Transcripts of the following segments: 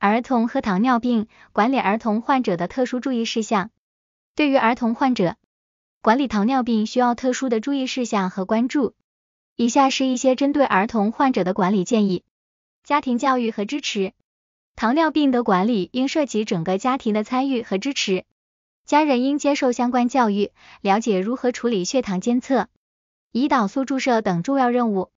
儿童和糖尿病管理儿童患者的特殊注意事项。对于儿童患者，管理糖尿病需要特殊的注意事项和关注。以下是一些针对儿童患者的管理建议：家庭教育和支持。糖尿病的管理应涉及整个家庭的参与和支持。家人应接受相关教育，了解如何处理血糖监测、胰岛素注射等重要任务。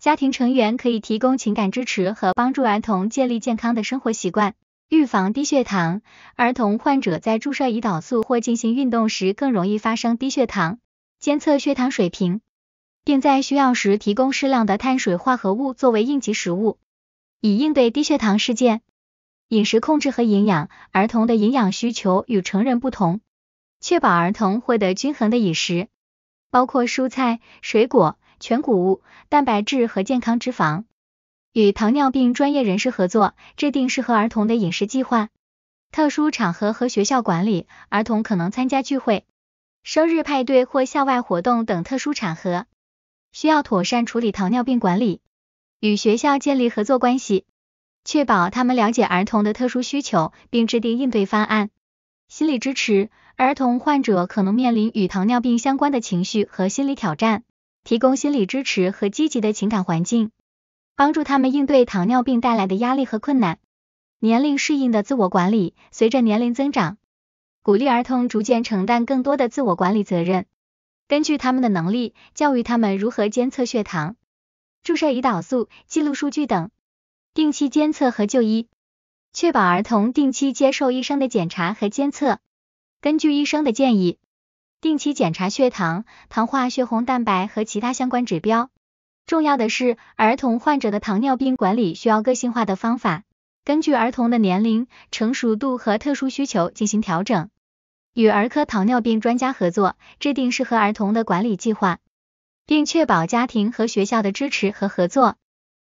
家庭成员可以提供情感支持和帮助儿童建立健康的生活习惯，预防低血糖。儿童患者在注射胰岛素或进行运动时更容易发生低血糖，监测血糖水平，并在需要时提供适量的碳水化合物作为应急食物，以应对低血糖事件。饮食控制和营养，儿童的营养需求与成人不同，确保儿童获得均衡的饮食，包括蔬菜、水果。全谷物、蛋白质和健康脂肪。与糖尿病专业人士合作，制定适合儿童的饮食计划。特殊场合和学校管理，儿童可能参加聚会、生日派对或校外活动等特殊场合，需要妥善处理糖尿病管理。与学校建立合作关系，确保他们了解儿童的特殊需求，并制定应对方案。心理支持，儿童患者可能面临与糖尿病相关的情绪和心理挑战。提供心理支持和积极的情感环境，帮助他们应对糖尿病带来的压力和困难。年龄适应的自我管理，随着年龄增长，鼓励儿童逐渐承担更多的自我管理责任。根据他们的能力，教育他们如何监测血糖、注射胰岛素、记录数据等。定期监测和就医，确保儿童定期接受医生的检查和监测，根据医生的建议。定期检查血糖、糖化血红蛋白和其他相关指标。重要的是，儿童患者的糖尿病管理需要个性化的方法，根据儿童的年龄、成熟度和特殊需求进行调整。与儿科糖尿病专家合作，制定适合儿童的管理计划，并确保家庭和学校的支持和合作。